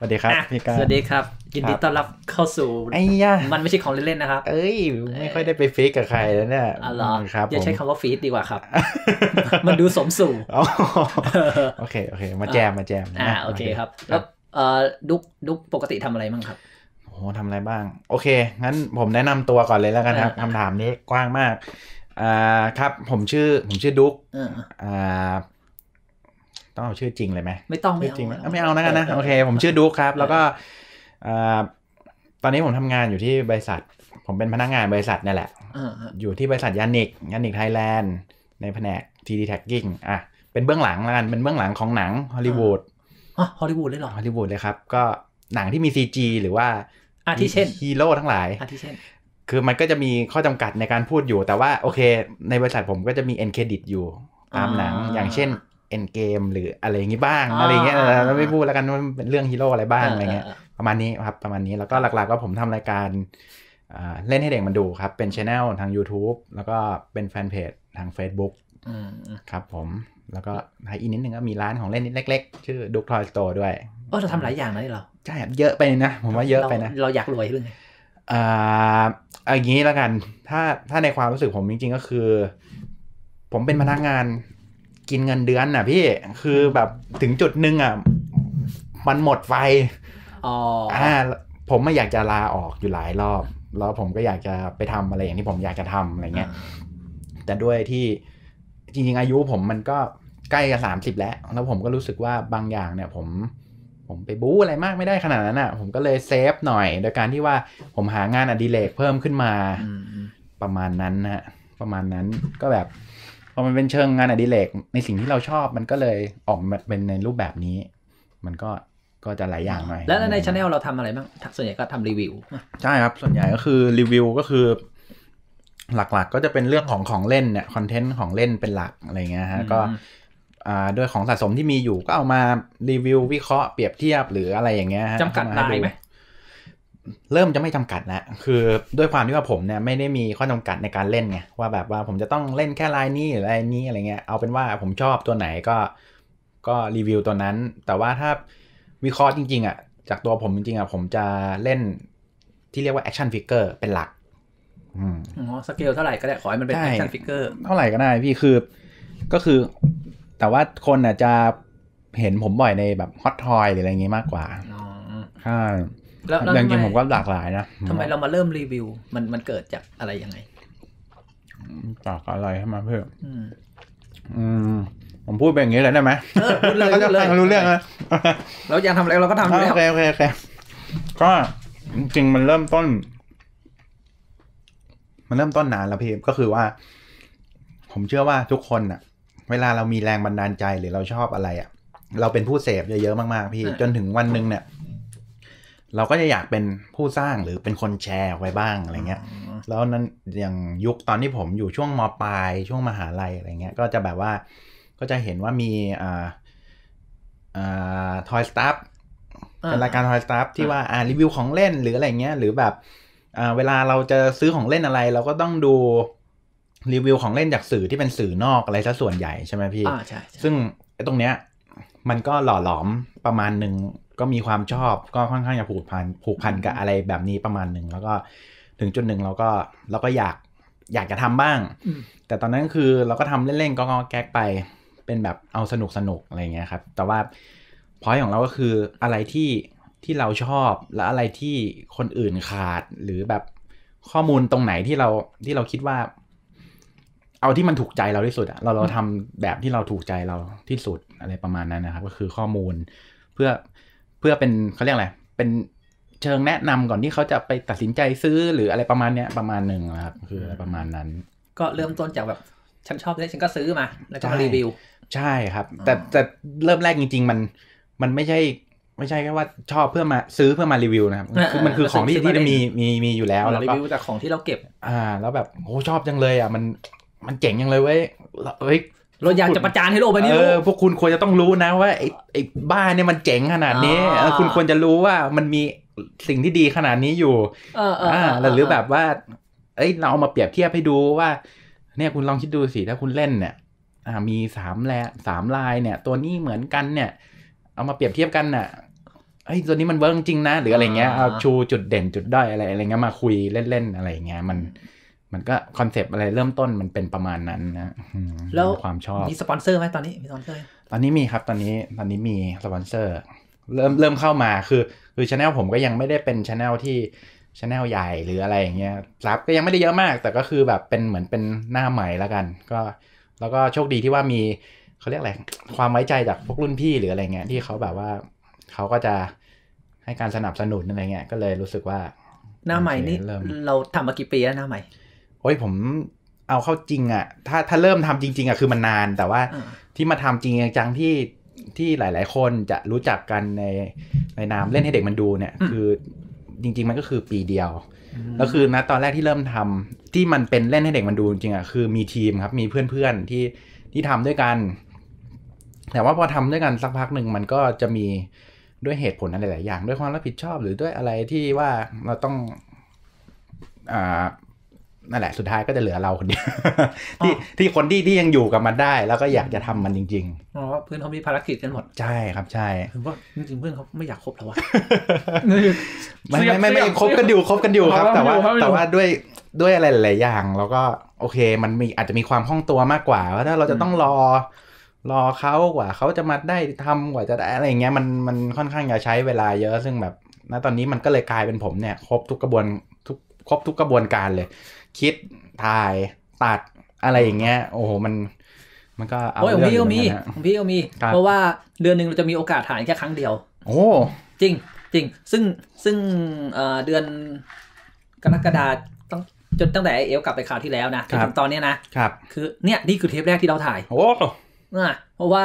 สวัสดีครับพี่การสวัสดีครับ ยินดีต้อนรับเข้าสู่ไอ้ย่ามันไม่ใช่ของเล่นๆนะครับ เอ้ย ไม่ค่อยได้ไปฟีดกับใครแล้วเนี่ยอ๋อหรอครับอย่าใช้คำว่าฟีดดีกว่าครับ มันดูสมสู่โอเค โอเค มาแจม มาแจมอ่าโอเคครับแล้วเอ่อดุกดุกปกติทำอะไรบ้างครับโอ้หทำอะไรบ้าง โอเค งั้นผมแนะนำตัวก่อนเลยแล้วกันครับคำถามนี้กว้างมากอ่าครับ ผมชื่อ ผมชื่อดุ๊กอ่าต้องเอาชื่อจริงเลยไหมไม่ต้องไม่เอาไม่เอานะกันนะโอเคผมชื่อดุ๊กครับแล้วก็ตอนนี้ผมทำงานอยู่ที่บริษัท ผมเป็นพนักงานบริษัทนี่แหละ อยู่ที่บริษัทยานิก ยานิกไทยแลนด์ในแผนก TD Tagging อ่ะเป็นเบื้องหลังแล้วกันเป็นเบื้องหลังของหนังฮอลลีวูดอ๋อฮอลลีวูดเลยหรอฮอลลีวูดเลยครับก็หนังที่มี CG หรือว่าอาทิเช่นฮีโร่ทั้งหลายอาทิเช่นคือมันก็จะมีข้อจำกัดในการพูดอยู่ แต่ว่าโอเค ในบริษัทผมก็จะมีเอ็นเครดิตอยู่ ตามหนังอย่างเช่นเอ็นเกมหรืออะไรอย่างนี้บ้างอะไรเงี้ยเราไม่พูดแล้วกันว่าเป็นเรื่องฮีโร่อะไรบ้างอะไรเงี้ย ประมาณนี้ครับ ประมาณนี้ แล้วก็หลักๆ ก็ผมทำรายการ เล่นให้เด็กมันดูครับ เป็นช่ n e l ทาง YouTube แล้วก็เป็นแฟนเพจทาง Facebook ครับผม แล้วก็ทายอีกนิดนึงก็มีร้านของเล่นนิดเล็กๆ ชื่อดุกทอยสโตร์ด้วยเออเราทำหลายอย่างนะนี่เราใช่ เยอะไปนะ ผมว่าเยอะไปนะเราอยากรวยขรือไงอ่าอย่างนี้แล้วกัน ถ้าถ้าในความรู้สึกผมจริง ๆ ก็คือ ผมเป็นพนักงานกินเงินเดือนอ่ะ พี่คือแบบถึงจุดนึงอ่ะมันหมดไฟอ๋ออาผมไม่อยากจะลาออกอยู่หลายรอบแล้วผมก็อยากจะไปทำอะไรอย่างที่ผมอยากจะทำอะไรเงี้ยแต่ด้วยที่จริงๆอายุผมมันก็ใกล้จะสามสิบแล้วแล้วผมก็รู้สึกว่าบางอย่างเนี่ย ผมผมไปบู๊อะไรมากไม่ได้ขนาดนั้นอ่ะ ผมก็เลยเซฟหน่อยโดยการที่ว่าผมหางานอดิเรกเพิ่มขึ้นมาประมาณนั้นนะประมาณนั้นก็แบบพอมันเป็นเชิงงานอดิเรกในสิ่งที่เราชอบมันก็เลยออกมาเป็นในรูปแบบนี้ มันก็ ก็จะหลายอย่างหน่อย แล้วในชาแนลเราทำอะไรบ้าง ส่วนใหญ่ก็ทำรีวิว ใช่ครับ ส่วนใหญ่ก็คือรีวิว ก็คือหลักๆกก็จะเป็นเรื่องของของเล่นเนี่ยคอนเทนต์ของเล่นเป็นหลักอะไรเงี้ยฮะ ก็ อ่ด้วยของสะสมที่มีอยู่ก็เอามารีวิววิเคราะห์เปรียบเทียบหรืออะไรอย่างเงี้ยจำกัดลายไหมเริ่มจะไม่จำกัดแล้วคือด้วยความที่ว่าผมเนี่ย ไม่ได้มีข้อจำกัดในการเล่นไงว่าแบบว่าผมจะต้องเล่นแค่ลายนี้ หรือลายนี้อะไรเงี้ยเอาเป็นว่าผมชอบตัวไหนก็ก็รีวิวตัวนั้น แต่ว่าถ้าวิเคราะห์จริงๆอ่ะ จากตัวผมจริงๆอ่ะผมจะเล่นที่เรียกว่าแอคชั่นฟิกเกอร์เป็นหลักอ๋อ สเกลเท่าไหร่ก็ได้ขอให้มันเป็นแอคชั่นฟิกเกอร์เท่าไหร่ก็ได้พี่คือก็คือ แต่ว่าคนอ่ะจะเห็นผมบ่อยในแบบฮอตทอยหรืออะไรเงี้มากกว่าออ๋ใช่แล้วจริงผมก็หลากหลายนะทำไมเรามาเริ่มรีวิว มันมันเกิดจากอะไรยังไงจากอะไรให้มาเพิ่ม อืมผมพูดแบบนี้เลยได้ไหมเลาจะฟังรู้เรื่องนะเราอยากทำอะไรเราก็ทำแล้วโอเคโอเคโอเคก็จริงมันเริ่มต้น มันเริ่มต้นนานแล้วพี่ก็คือว่า ผมเชื่อว่าทุกคนอะเวลาเรามีแรงบันดาลใจหรือเราชอบอะไรอะเราเป็นผู้เสพเยอะๆมากๆพี่ จนถึงวันหนึ่งเนี่ยเราก็จะอยากเป็นผู้สร้างหรือเป็นคนแชร์ไว้บ้างอะไรเงี้ยแล้วนั้นอย่างยุคตอนที่ผมอยู่ช่วงมปลายช่วงมหาลัยอะไรเงี้ย ก็จะแบบว่าก็จะเห็นว่ามีอ่าอ่าทอยสตาร์เป็นรายการทอยสตาร์ที่ว่าอ่ารีวิวของเล่นหรืออะไรเงี้ยหรือแบบอ่าเวลาเราจะซื้อของเล่นอะไร เราก็ต้องดูรีวิวของเล่นจากสื่อที่เป็นสื่อนอกอะไรซะส่วนใหญ่ใช่ไหมพี่อ่าใช่ซึ่งตรงเนี้ยมันก็หล่อหลอมประมาณหนึ่งก็มีความชอบก็ค่อนข้างจะผูกพันผูกพันกับอะไรแบบนี้ประมาณหนึ่งแล้วก็ถึงจุดหนึ่งเราก็เราก็อยากอยากจะทำบ้าง แต่ตอนนั้นคือเราก็ทำเล่น ๆก็แก๊กไปเป็นแบบเอาสนุกสนุกอะไรเงี้ยครับแต่ว่าพอยของเราก็คืออะไรที่ที่เราชอบและอะไรที่คนอื่นขาดหรือแบบข้อมูลตรงไหนที่เราที่เราคิดว่า เอาที่มันถูกใจเราที่สุดอะเราเราทำแบบที่เราถูกใจเราที่สุดอะไรประมาณนั้นนะครับ ก็คือข้อมูลเพื่อเพื่อเป็นเขาเรียกอะไรเป็นเชิงแนะนำก่อนที่เขาจะไปตัดสินใจซื้อหรืออะไรประมาณเนี้ยประมาณหนึ่งนะครับคือประมาณนั้น ก็เริ่มต้นจากแบบฉันชอบเลยฉันก็ซื้อมาแล้วก็รีวิว ใช่ครับแต่แต่เริ่มแรกจริง ๆ มัน มันไม่ใช่ไม่ใช่แค่ว่าชอบเพื่อมาซื้อเพื่อมารีวิวนะครับ คือมันคือของที่ที่มีมี มีอยู่แล้วแล้วรีวิวแต่ของที่เราเก็บ อ่าแล้วแบบโอ้ชอบจังเลยอ่ะมันมันเจ๋งยังเลยเว้ยเฮ้ยเราอยากจะประจานให้โลกใบนี้รู้พวกคุณควรจะต้องรู้นะ ว่าไอ้บ้านเนี่ยมันเจ๋งขนาดนี้คุณควรจะรู้ว่ามันมีสิ่งที่ดีขนาดนี้อยู่อ่าหรือแบบว่า เอ้ยเราเอามาเปรียบเทียบให้ดูว่า เนี่ยคุณลองคิดดูสิถ้าคุณเล่นเนี่ย อ่ามีสามแลสามลายเนี่ย ตัวนี้เหมือนกันเนี่ย เอามาเปรียบเทียบกันน่ะ เอ้ยตัวนี้มันเวิร์กจริงนะ หรืออะไรเงี้ย เอาชูจุดเด่นจุดด้อยอะไรอะไรเงี้ยมาคุยเล่นๆอะไรเงี้ยมันมันก็คอนเซปต์อะไรเริ่มต้นมันเป็นประมาณนั้นนะแล้วความชอบมีสปอนเซอร์ไหมตอนนี้มีสปอนเซอร์ตอนนี้มีครับตอนนี้ตอนนี้มีสปอนเซอร์เริ่มเริ่มเข้ามาคือ คือชาแนลผมก็ยังไม่ได้เป็นชาแนลที่ชาแนลใหญ่หรืออะไรอย่างเงี้ยรับก็ยังไม่ได้เยอะมากแต่ก็คือแบบเป็นเหมือนเป็นหน้าใหม่แล้วกัน ก็แล้วก็โชคดีที่ว่ามีเขาเรียกอะไรความไว้ใจจากพวกรุ่นพี่หรืออะไรเงี้ยที่เขาแบบว่าเขาก็จะให้การสนับสนุนอะไรเงี้ยก็เลยรู้สึกว่า หน้าใหม่นี่เราทำมากี่ปีแล้วหน้าใหม่โอ้ยผมเอาเข้าจริงอะ่ะถ้าถ้าเริ่มทำจริงๆอะ่ะคือมันนาน แต่ว่าที่มาทำจริงจังที่ที่หลาย ๆ คนจะรู้จักกันในในนามเล่นให้เด็กมันดูเนี่ย คือจริง ๆ มันก็คือปีเดียวแล้วคือนะตอนแรกที่เริ่มทำที่มันเป็นเล่นให้เด็กมันดูจริงอะ่ะคือมีทีมครับมีเพื่อนๆที่ที่ทำด้วยกัน แต่ว่าพอทำด้วยกันสักพักหนึ่งมันก็จะมีด้วยเหตุผลอะไรหลายอย่าง ด้วยความรับผิดชอบหรือด้วยอะไรที่ว่าเราต้อง อ่านั่นแหละสุดท้ายก็จะเหลือเราคนเดียวที่ที่คนที่ที่ยังอยู่กับมันได้ แล้วก็อยากจะทำมันจริงๆอ๋อเพื่อนเขามีภารกิจกันหมดใช่ครับใช่ผมว่าจริงๆเพื่อนเขาไม่อยากคบแล้ววะไม่ไม่ไม่คบกันอยู่คบกันอยู่ครับ แต่ว่าแต่ว่าด้วยด้วยอะไรหลายอย่าง แล้วก็โอเค มันมีอาจจะมีความคล่องตัวมากกว่าว่าถ้าเราจะต้องรอรอเขากว่าเขาจะมาได้ทำกว่าจะได้อะไรเงี้ยมันมันค่อนข้างจะใช้เวลาเยอะ ซึ่งแบบณตอนนี้มันก็เลยกลายเป็นผมเนี่ยครบทุกกระบวนครบทุกกระบวนการเลย คิดถ่ายตัดอะไรอย่างเงี้ยโอ้โหมันมันก็เอาโอ้ยของพี่ก็มีของพี่ก็มีเพราะว่าเดือนหนึ่งเราจะมีโอกาสถ่ายแค่ครั้งเดียว โอ้จริงจริง ซึ่งซึ่งเดือนกรกฎาต้องจนตั้งแต่เอลกลับไปข่าวที่แล้วนะจนถึงตอนนี้นะครับคือเนี่ยนี่คือเทปแรกที่เราถ่ายโอ้เพราะว่า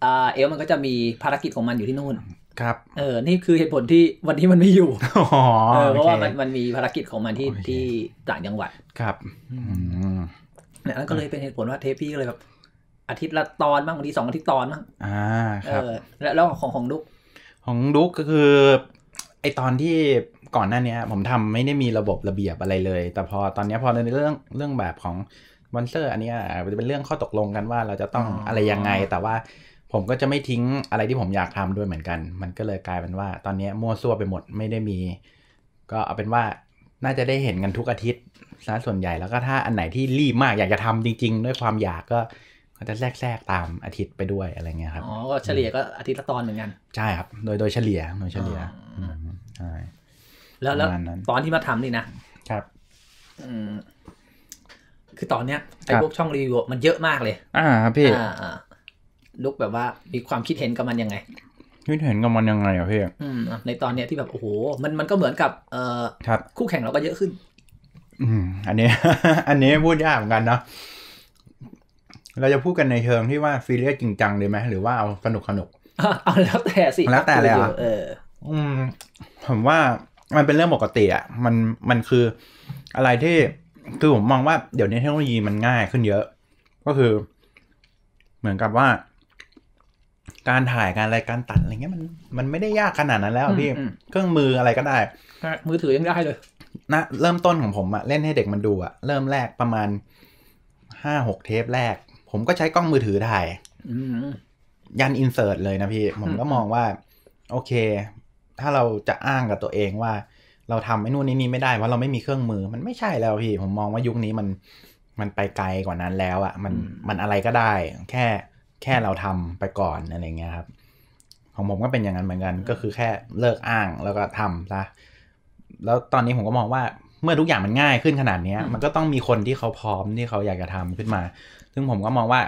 เอลมันก็จะมีภารกิจของมันอยู่ที่นู่นครับเออ นี่คือเหตุผลที่วันนี้มันไม่อยู่ เพราะว่ามันมันมีภารกิจของมันที่ที่ต่างจังหวัด ครับเนี่ยก็เลยเป็นเหตุผลว่าเทปพี่เลยแบบอาทิตย์ละตอนบ้างบางทีสองอาทิตย์ตอนบ้างอ่าครับแล้วแล้วของของดุ๊กของดุ๊กก็คือ ไอตอนที่ก่อนหน้านี้ผมทำไม่ได้มีระบบระเบียบอะไรเลย แต่พอตอนนี้พอในเรื่องเรื่องแบบของมอนเซอร์ อันนี้จะเป็นเรื่องข้อตกลงกันว่าเราจะต้องอะไรยังไง แต่ว่าผมก็จะไม่ทิ้งอะไรที่ผมอยากทำด้วยเหมือนกัน มันก็เลยกลายเป็นว่าตอนนี้มั่วซั่วไปหมดไม่ได้มี ก็เอาเป็นว่าน่าจะได้เห็นกันทุกอาทิตย์ซะส่วนใหญ่แล้วก็ถ้าอันไหนที่รีบมากอยากจะทำจริงๆด้วยความอยากก็ก็จะแทรกๆตามอาทิตย์ไปด้วยอะไรเงี้ยครับอ๋อก็เฉลี่ยก็อาทิตย์ละตอนเหมือนกันใช่ครับ โดย โดยเฉลี่ยโดยเฉลี่ยใช่แล้วแล้วตอนที่มาทำนี่นะครับอืมคือตอนเนี้ยไอ้พวกช่องรีวิวมันเยอะมากเลย อ่าครับพี่อ่าลุกแบบว่ามีความคิดเห็นกับมันยังไง คิดเห็นกับมันยังไงอะพี่อืมในตอนเนี้ยที่แบบโอ้โหมันมันก็เหมือนกับ เอ่อครับคู่แข่งเราก็เยอะขึ้นอืมอันนี้ อันนี้พูดยากเหมือนกันเนาะเราจะพูดกันในเชิงที่ว่าซีเรียสจริงจังเลยไหมหรือว่าเอาสนุกสนุกเอาแล้วแต่สิแล้วแต่แลยอ่ะอืม ผมว่ามันเป็นเรื่องปกติอ่ะมันมันคืออะไรที่ คือผมมองว่าเดี๋ยวนี้เทคโนโลยีมันง่ายขึ้นเยอะ ก็คือ เหมือนกับว่าการถ่ายการอะไรการตัดอะไรเงี้ย มัน มันไม่ได้ยากขนาดนั้นแล้วพี่เครื่องมืออะไรก็ได้มือถือยังได้เลยนะ เริ่มต้นของผมอะเล่นให้เด็กมันดูอะเริ่มแรกประมาณห้าหกเทปแรก ผมก็ใช้กล้องมือถือถ่ายยันอินเสิร์ตเลยนะพี่ ผมก็มองว่า โอเค ถ้าเราจะอ้างกับตัวเองว่า เราทำไอ้นู่นนี่นี่ไม่ได้เพราะเราไม่มีเครื่องมือ มันไม่ใช่แล้วพี่ผมมองว่ายุคนี้มัน มันไปไกลกว่านั้นแล้วอะมันมันอะไรก็ได้แค่แค่เราทำไปก่อนอะไรเงี้ยครับของผมก็เป็นอย่างนั้น เหมือนกันก็คือแค่เลิกอ้างแล้วก็ทำซะแล้วตอนนี้ผมก็มองว่าเมื่อทุกอย่างมันง่ายขึ้นขนาดนี้มันก็ต้องมีคนที่เขาพร้อมที่เขาอยากจะทำขึ้นมา ซึ่งผมก็มองว่า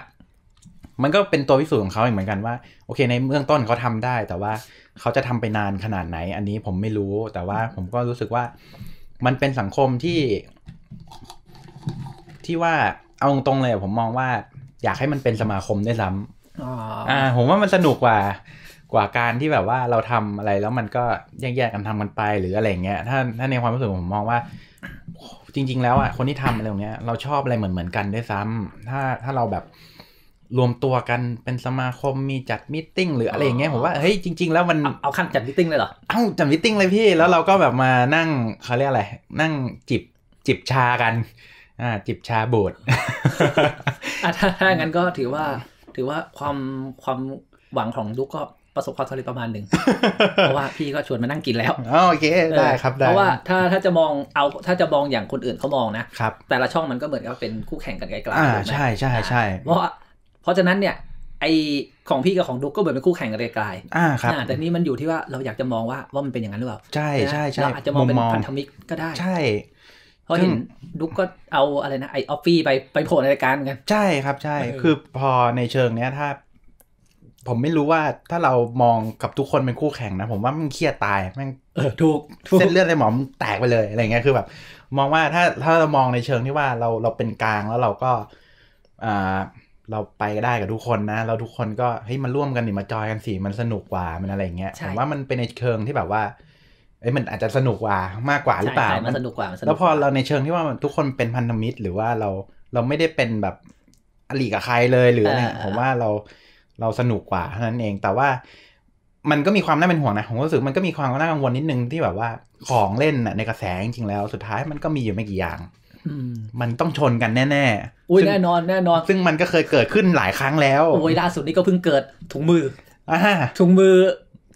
มันก็เป็นตัวพิสูจน์ของเขาเหมือนกันว่า โอเค ในเบื้องต้นเขาทำได้แต่ว่าเขาจะทำไปนานขนาดไหน อันนี้ผมไม่รู้แต่ว่าผมก็รู้สึกว่า มันเป็นสังคมที่ ที่ว่าเอาตรงๆเลยผมมองว่าอยากให้มันเป็นสมาคมได้ซ้ำอ่าผมว่ามันสนุกกว่า กว่าการที่แบบว่าเราทำอะไรแล้วมันก็แยกๆกันทำกันไปหรืออะไรเงี้ย ถ้าถ้าในความรู้สึกผมมองว่า จริง ๆ แล้วอ่ะ คนที่ทำอะไรอย่างเงี้ย เราชอบอะไรเหมือนเหมือนกันได้ซ้ำ ถ้าถ้าเราแบบรวมตัวกันเป็นสมาคมมีจัดมิติ้งหรืออะไรอย่างเงี้ยผมว่า เฮ้ยจริงๆ แล้วมันเอาขั้นจัดมิติ้งเลยเหรอ เอาจัดมิติ้งเลยพี่ แล้วเราก็แบบมานั่งเขาเรียกอะไรนั่งจิบจิบชากันอ่าจิบชาบูดอ่ถ้าถ้างั้นก็ถือว่าถือว่าความความหวังของลูกก็ประสบความสำเร็จประมาณหนึ่ง เพราะว่าพี่ก็ชวนมานั่งกินแล้วโอเคได้ครับได้เพราะว่าถ้าถ้าจะมองเอาถ้าจะมองอย่างคนอื่นเขามองนะครับแต่ละช่องมันก็เหมือนกับเป็นคู่แข่งกันไกลๆอ่าใช่ใช่ใช่ เพราะเพราะฉะนั้นเนี่ย ไอของพี่กับของดุกก็เหมือนเป็นคู่แข่งกันไกลๆอ่าครับแต่นี่มันอยู่ที่ว่าเราอยากจะมองว่าว่ามันเป็นอย่างนั้นหรือเปล่า ใช่ใช่ใช่เราอาจจะมองเป็นพันธมิตรก็ได้ ใช่ราะเห็นดุ๊กก็เอาอะไรนะ ไอออฟฟี่ไปไปโผล่ในรายการกันใช่ครับใช่ คือพอในเชิงเนี้ยถ้า ผมไม่รู้ว่าถ้าเรามองกับทุกคนเป็นคู่แข่งนะผมว่ามันเครียดตายแม่งเออถูกเส้นเลือดในหมอมแตกไปเลยอะไรเงี้ยคือแบบ มองว่าถ้าถ้าเรามองในเชิงที่ว่าเราเราเป็นกลางแล้วเราก็ อ่า เราไปได้กับทุกคนนะ เราทุกคนก็เฮ้ยมันร่วมกันหนิมาจอยกันสิมันสนุกกว่ามันอะไรเงี้ยผมว่ามันเป็นในเชิงที่แบบว่าเอ้ยมันอาจจะสนุกกว่ามากกว่าหรือเปล่ามันสนุกกว่าแล้วพอ เราในเชิงที่ว่าทุกคนเป็นพันธมิตร หรือว่าเราเราไม่ได้เป็นแบบอลีกับใครเลยหรืออะไรผมว่าเราเราสนุกกว่าเท่านั้นเอง แต่ว่า มันก็มีความน่าเป็นห่วงนะผมรู้สึกมันก็มีความน่ากังวลนิดนึงที่แบบว่าของเล่นะในกระแสจริงแล้ว สุดท้ายมันก็มีอยู่ไม่กี่อย่างมันต้องชนกันแน่ๆอุ้ยแน่นอน แน่นอน ซึ่งมันก็เคยเกิดขึ้นหลายครั้งแล้วโอ้ยล่าสุดนี่ก็เพิ่งเกิดถุงมืออ่าถุงมือ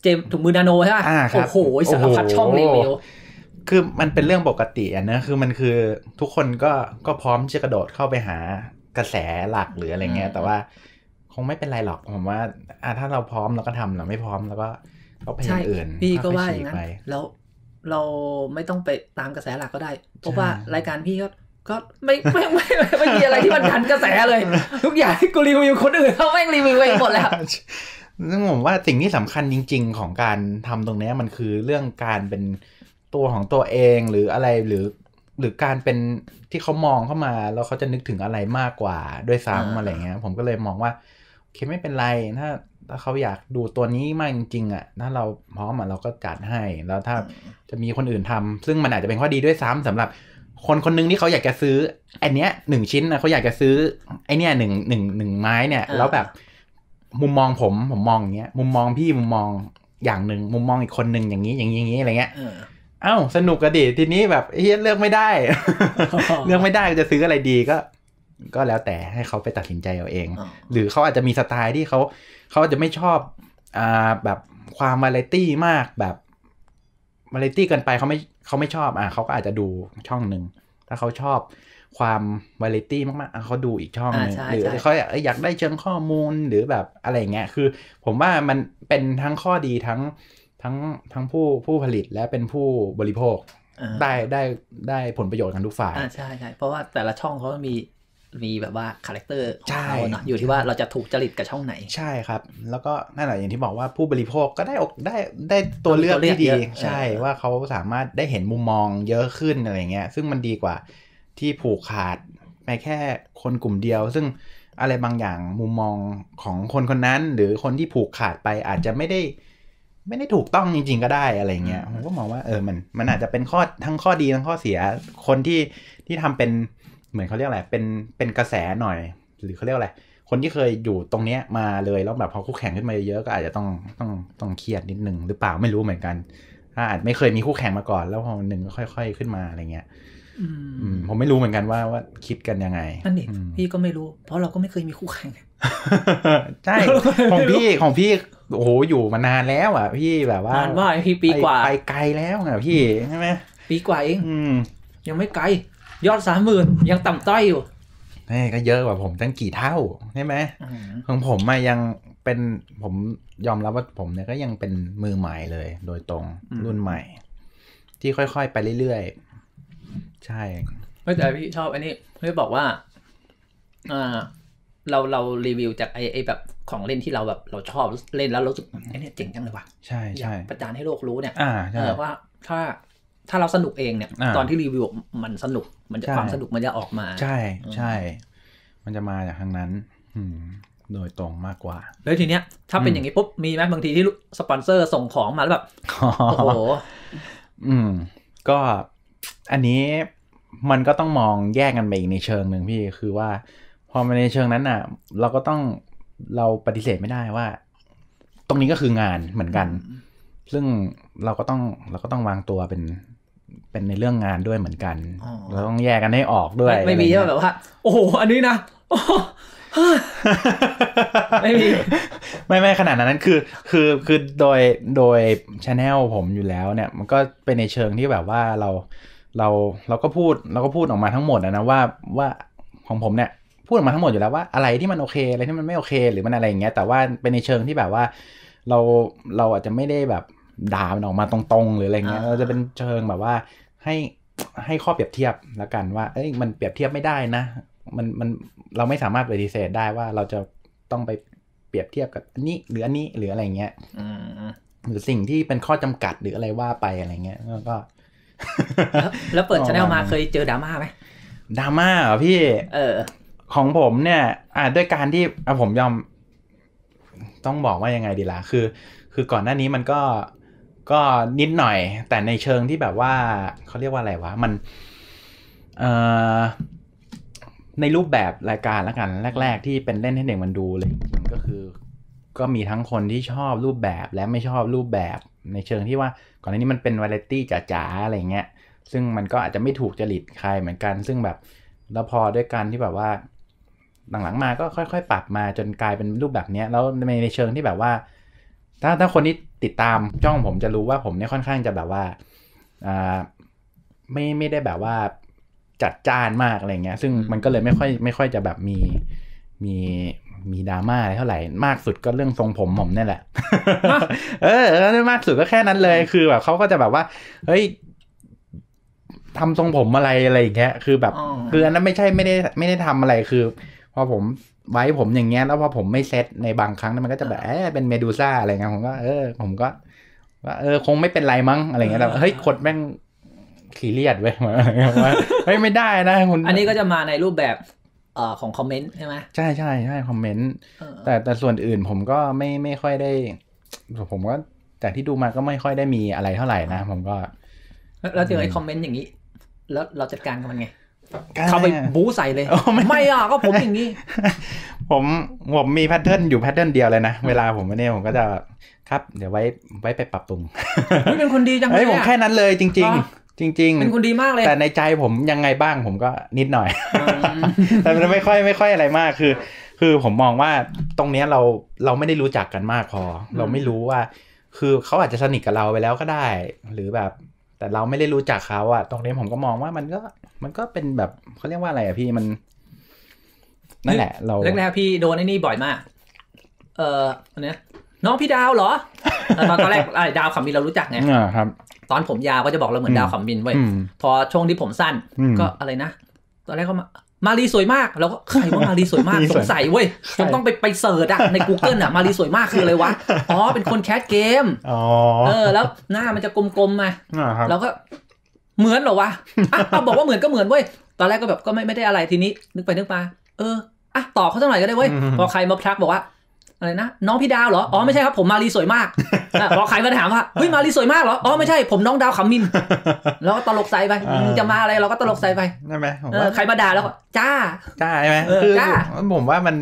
เจมถุงมือนาโนใช่ป่ะโอ้โหสารพัดช่องเลเวลคือมันเป็นเรื่องปกติอ่ะนะ คือมันคือทุกคนก็ก็พร้อมจะกระโดดเข้าไปหากระแสหลักหรืออะไรเงี้ย แต่ว่า คงไม่เป็นไรหรอกผมว่าอ่ะถ้าเราพร้อมเราก็ทำเราไม่พร้อมเราก็ก็ไปอย่างอื่นพี่ก็ว่าอย่างนั้น แล้วเราไม่ต้องไปตามกระแสหลักก็ได้เพราะว่ารายการพี่ก็ก็ไม่ไม่ไม่ไม่มีอะไรที่มันทันกระแสเลย ทุกอย่างที่กูรีวิวคนอื่นเขาแม่งรีวิวองหมดแล้วซึ่งผมว่าสิ่งที่สำคัญจริง ๆ ของการทำตรงนี้มันคือเรื่องการเป็นตัวของตัวเองหรืออะไรหรือหรือการเป็นที่เขามองเข้ามา แล้วเขาจะนึกถึงอะไรมากกว่าด้วยซ้ำอะไรเงี้ยผมก็เลยมองว่าโอเคไม่เป็นไรถ้าถ้าเขาอยากดูตัวนี้มากจริงๆอ่ะถ้าเราพร้อมอ่ะเราก็จัดให้ แล้วถ้าจะมีคนอื่นทำซึ่งมันอาจจะเป็นข้อดีด้วยซ้ำ สำหรับ คนคนนึงที่เขาอยากจะซื้อ อันเนี้ยหนึ่งชิ้นนะเขาอยากจะซื้อ ไอเนี้ยหนึ่งหนึ่งหนึ่งไม้เนี่ยแล้วแบบมุมมองผม ผมมองอย่างเงี้ยมุมมองพี่มุมมองอย่างหนึ่งมุมมองอีกคนหนึ่งอย่างนี้ อย่างนี้อย่างนี้อะไรเงี้ยเอ้าสนุกกระดิทีนี้แบบเฮียเลือกไม่ได้เลือกไม่ได้จะซื้ออะไรดีก็ ก็แล้วแต่ให้เขาไปตัดสินใจเอาเอง หรือเขาอาจจะมีสไตล์ที่เขาเขาจะไม่ชอบอ่าแบบความมาเลตี้มากแบบมาเลตี้เกินไปเขาไม่เขาไม่ชอบ อ่ะเขาก็อาจจะดูช่องหนึ่งถ้าเขาชอบความวาไรตี้มากๆ เขาดูอีกช่องนึงหรือเขาอยากอยากได้เชิงข้อมูลหรือแบบอะไรเงี้ยคือผมว่ามันเป็นทั้งข้อดีทั้งทั้งทั้งผู้ผู้ผลิตและเป็นผู้บริโภค ได้ได้ได้ผลประโยชน์กันทุกฝ่ายอ่าใช่ใช่เพราะว่าแต่ละช่องเขามีมีแบบว่าคาแรคเตอร์ของเขาเนาะอยู่ที่ว่าเราจะถูกจริตกับช่องไหน ใช่ครับ แล้วก็นั่นแหละอย่างที่บอกว่าผู้บริโภคก็ได้อกได้ได้ตัวเลือกที่ดี ใช่ว่าเขาสามารถได้เห็นมุมมองเยอะขึ้นอะไรเงี้ยซึ่งมันดีกว่าที่ผูกขาดไปแค่คนกลุ่มเดียว ซึ่งอะไรบางอย่างมุมมองของคนคนนั้น หรือคนที่ผูกขาดไปอาจจะไม่ได้ ไม่ได้ถูกต้องจริงๆก็ได้อะไรเงี้ยผมก็มองว่าเออมัน มันอาจจะเป็นข้อทั้งข้อดี ทั้งข้อเสียคนที่ที่ทำเป็นเหมือนเขาเรียกอะไร เป็นเป็นกระแสหน่อย หรือเขาเรียกอะไรคนที่เคยอยู่ตรงเนี้ยมาเลยแล้วแบบพอคู่แข่งขึ้นมาเยอะๆก็อาจจะต้องต้องต้องเครียดนิดนึงหรือเปล่าไม่รู้เหมือนกันถ้าอาจไม่เคยมีคู่แข่งมาก่อน แล้วพอหนึ่งก็ค่อย ๆ ขึ้นมาอะไรเงี้ยผมไม่รู้เหมือนกันว่าว่า คิดกันยังไงนั่นเองพี่ก็ไม่รู้ เพราะเราก็ไม่เคยมีคู่แข่งใช่ของพี่ของพี่โอ้โหอยู่มานานแล้วอ่ะ พี่แบบว่า นานมากพี่ปีกว่าไปไกลแล้วอ่ะพี่ใช่ไหมปีกว่าเองยังไม่ไกล ยอดสามหมื่นยังต่ำต้อยอยู่นี่ก็เยอะกว่าผมตั้งกี่เท่าใช่ไหมของผมมายังเป็นผมยอมรับว่าผมเนี่ยก็ยังเป็นมือใหม่เลย โดยตรงรุ่นใหม่ ที่ค่อยๆไปเรื่อยๆใช่ไม่แต่พี่ชอบอันนี้พี่บอกว่า อ่า เราเรารีวิวจากไอไอแบบของเล่นที่เราแบบ เราชอบเล่นแล้วรู้สึกไอเนี่ยเจ๋งจังเลยว่ะใช่ใช่ประจานให้โลกรู้เนี่ยเออว่าถ้า ถ้าเราสนุกเองเนี่ย ตอนที่รีวิวมันสนุก มันจะความสนุกมันจะออกมา ใช่ใช่มันจะมาจากทางนั้นอืโดยตรงมากกว่า แล้วทีเนี้ย ถ้าเป็นอย่างนี้ปุ๊บมีไหมบางทีที่สปอนเซอร์ส่งของมาแล้วแบบโอ้โห อืม ก็อันนี้มันก็ต้องมองแยกกันไปอีกในเชิงหนึ่งพี่คือว่าพอมาในเชิงนั้นอ่ะ เราก็ต้องเราปฏิเสธไม่ได้ว่า ตรงนี้ก็คืองานเหมือนกัน ซึ่งเราก็ต้องเราก็ต้องวางตัวเป็นเป็นในเรื่องงานด้วยเหมือนกัน เราต้องแยกกันให้ออกด้วย ไม่มีแบบว่าโอ้โหอันนี้นะ ไม่มีไม่ ไม่ขนาดนั้นคือ คือคือโดยโดยชาแนลผมอยู่แล้วเนี่ย มันก็เป็นในเชิงที่แบบว่าเราเราเราก็พูดเราก็พูดออกมาทั้งหมดนะว่าว่าของผมเนี่ยพูดออกมาทั้งหมดอยู่แล้วว่าอะไรที่มันโอเคอะไรที่มันไม่โอเค หรือมันอะไรอย่างเงี้ยแต่ว่าเป็นในเชิงที่แบบว่า เราเราอาจจะไม่ได้แบบด่ามันออกมาตรงๆ หรืออะไรเงี้ยเราจะเป็นเชิงแบบว่าให้ให้ข้อเปรียบเทียบแล้วกันว่าเอ้ยมันเปรียบเทียบไม่ได้นะมันมันเราไม่สามารถปฏิเสธได้ว่าเราจะต้องไปเปรียบเทียบกับอันนี้หรืออันนี้หรืออะไรเงี้ยหรือสิ่งที่เป็นข้อจำกัดหรืออะไรว่าไปอะไรเงี้ยแล้วก็แล้วเปิดชาแนลมาเคยเจอดราม่าไหมดราม่าเหรอพี่เออของผมเนี่ย อ่าด้วยการที่อ่ะผมยอม ต้องบอกว่ายังไงดีล่ะคือ คือก่อนหน้านี้มันก็ก็นิดหน่อย แต่ในเชิงที่แบบว่าเขาเรียกว่าอะไรวะมันเอ่อในรูปแบบรายการแล้วกัน แรก ๆ ที่เป็นเล่นให้เด็กมันดูเลยก็คือ ก็มีทั้งคนที่ชอบรูปแบบและไม่ชอบรูปแบบในเชิงที่ว่าก่อนหน้านี้มันเป็นวาไรตี้จ๋าๆอะไรเงี้ยซึ่งมันก็อาจจะไม่ถูกจริตใครเหมือนกัน ซึ่งแบบแล้วพอด้วยการที่แบบว่าหลังๆ มาก็ค่อยๆปรับมาจนกลายเป็นรูปแบบนี้แล้วในในเชิงที่แบบว่า ถ้าถ้าคนที่ติดตามจ้องผมจะรู้ว่าผมเนี่ยค่อนข้างจะแบบว่าอ่าไม่ไม่ได้แบบว่าจัดจ้านมากอะไรเงี้ยซึ่งมันก็เลยไม่ค่อยไม่ค่อยจะแบบมีมีดราม่าอะไรเท่าไหร่มากสุดก็เรื่องทรงผมผมนี่แหละเออเออมากสุดก็แค่นั้นเลยคือแบบเขาก็จะแบบว่าเฮ้ยทำทรงผมอะไรอะไรอย่างเงี้ยคือแบบ คืออันนั้นไม่ใช่ไม่ได้ไม่ได้ทำอะไรคือพอผมไว้ผมอย่างเงี้ยแล้วพอผมไม่เซตในบางครั้งมันก็จะแบบเออเป็นเมดูซ่าอะไรเงี้ยผมก็เออผมก็ว่าเออ คงไม่เป็นไรมั้งอะไรเงี้ยแต่เฮ้ยคนแม่งขี้เลียดเว้ยมาเฮ้ยไม่ได้นะคุณอันนี้ก็จะมาในรูปแบบออของคอมเมนต์ใช่ไหมใช่ใช่ใช่คอมเมนต์แต่แต่ส่วนอื่นผมก็ไม่ไม่ค่อยได้ ผมก็จากที่ดูมาก็ไม่ค่อยได้มีอะไรเท่าไหร่นะผมก็ แล้วเจอไอ้คอมเมนต์อย่างนี้ แล้วเราจัดการกับมันไง เข้าไปบู๊ใส่เลย ไม่อ่ะก็ผมอย่างนี้ ผมผมมีแพทเทิร์นอยู่แพทเทิร์นเดียวเลยนะ เวลาผมเนี่ยผมก็จะครับ เดี๋ยวไว้ไว้ไปปรับปรุงเป็นคนดีจังเลยผมแค่นั้นเลยจริง ๆจริงๆเป็นคนดีมากเลยแต่ในใจผมยังไงบ้าง ผมก็นิดหน่อย แต่มันไม่ค่อยไม่ค่อยอะไรมากคือ คือผมมองว่าตรงเนี้ยเราเราไม่ได้รู้จักกันมากพอเราไม่รู้ว่า คือเขาอาจจะสนิทกับเราไปแล้วก็ได้ หรือแบบ แต่เราไม่ได้รู้จักเขาอะตรงนี้ผมก็มองว่ามันก็ มันก็เป็นแบบเขาเรียกว่าอะไรอะพี่มัน นั่นแหละ เราแรกๆพี่โดนไอ้นี่บ่อยมาก เอออันเนี้ยน้องพี่ดาวเหรอตอนแรกดาวขำมินเรารู้จักไงตอนผมยาวก็จะบอกเราเหมือนดาวขำมินเว้ยพอช่วงที่ผมสั้นก็อะไรนะตอนแรกเขามามารีสวยมากเราก็ใครว่ามารีสวยมากสงสัยเว้ยจนต้องไปไปเสิร์ชอะใน Google อะมารีสวยมากคืออะไรวะอ๋อเป็นคนแคสเกมอ๋อเออ แล้วหน้ามันจะกลมๆมาเราก็เหมือนหรอวะอ่ะบอกว่าเหมือนก็เหมือนเว้ยตอนแรกก็แบบก็ไม่ไม่ได้อะไรทีนี้นึกไปนึกมาเอออ่ะต่อเขาสักหน่อยก็ได้เว้ยพอใครมาพลักบอกว่าอะไรนะ น้องพี่ดาวเหรอ อ๋อไม่ใช่ครับผมมารีสวยมากพอใครมาถามว่าเฮ้ยมารีสวยมากเหรออ๋อไม่ใช่ ผมน้องดาวขำมิน แล้วก็ตลกใส่ไปจะมาอะไรเราก็ตลกใส่ไปใช่ไหมใครมาด่าแล้วก็จ้าจ้าใช่ไหมคือผมว่ามัน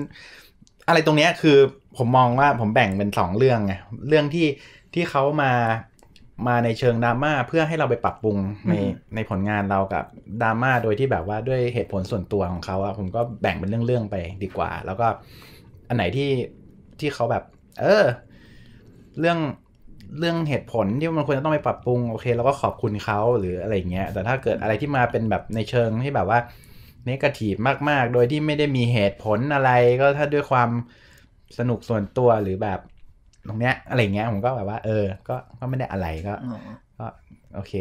อะไรตรงเนี้ยคือผมมองว่าผมแบ่งเป็นสองเรื่องไงเรื่องที่ที่เขามามาในเชิงดราม่า เพื่อให้เราไปปรับปรุงในในผลงานเรากับดราม่าโดยที่แบบว่าด้วยเหตุผลส่วนตัวของเขาอะผมก็แบ่งเป็นเรื่องๆไปดีกว่า แล้วก็ อันไหนที่ที่เขาแบบ เออ เรื่องเรื่องเหตุผลที่มันควรจะต้องไปปรับปรุง โอเคเราก็ขอบคุณเขาหรืออะไรเงี้ยแต่ถ้าเกิดอะไรที่มาเป็นแบบในเชิงที่แบบว่าเนกาทีฟมาก ๆ โดยที่ไม่ได้มีเหตุผลอะไร ก็ถ้าด้วยความสนุกส่วนตัวหรือแบบตรงเนี้ยอะไรเงี้ย ผมก็แบบว่าเออ ก็ก็ไม่ได้อะไรก็ก็โอเค